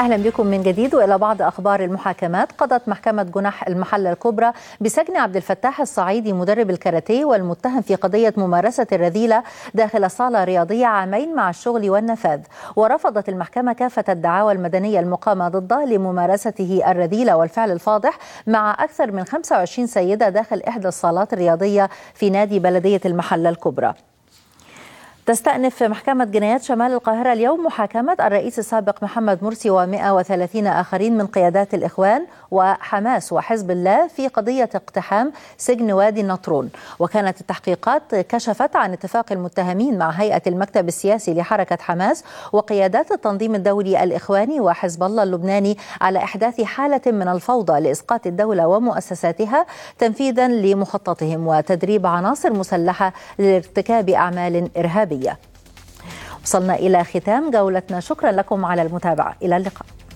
أهلا بكم من جديد وإلى بعض أخبار المحاكمات قضت محكمة جناح المحلة الكبرى بسجن عبد الفتاح الصعيدي مدرب الكاراتيه والمتهم في قضية ممارسة الرذيلة داخل صالة رياضية عامين مع الشغل والنفاذ ورفضت المحكمة كافة الدعاوى المدنية المقامة ضده لممارسته الرذيلة والفعل الفاضح مع أكثر من 25 سيدة داخل إحدى الصالات الرياضية في نادي بلدية المحلة الكبرى تستأنف محكمة جنايات شمال القاهرة اليوم محاكمة الرئيس السابق محمد مرسي و130 آخرين من قيادات الإخوان وحماس وحزب الله في قضية اقتحام سجن وادي النطرون وكانت التحقيقات كشفت عن اتفاق المتهمين مع هيئة المكتب السياسي لحركة حماس وقيادات التنظيم الدولي الإخواني وحزب الله اللبناني على إحداث حالة من الفوضى لإسقاط الدولة ومؤسساتها تنفيذا لمخططهم وتدريب عناصر مسلحة لارتكاب أعمال إرهابية العالمية وصلنا إلى ختام جولتنا شكرا لكم على المتابعة إلى اللقاء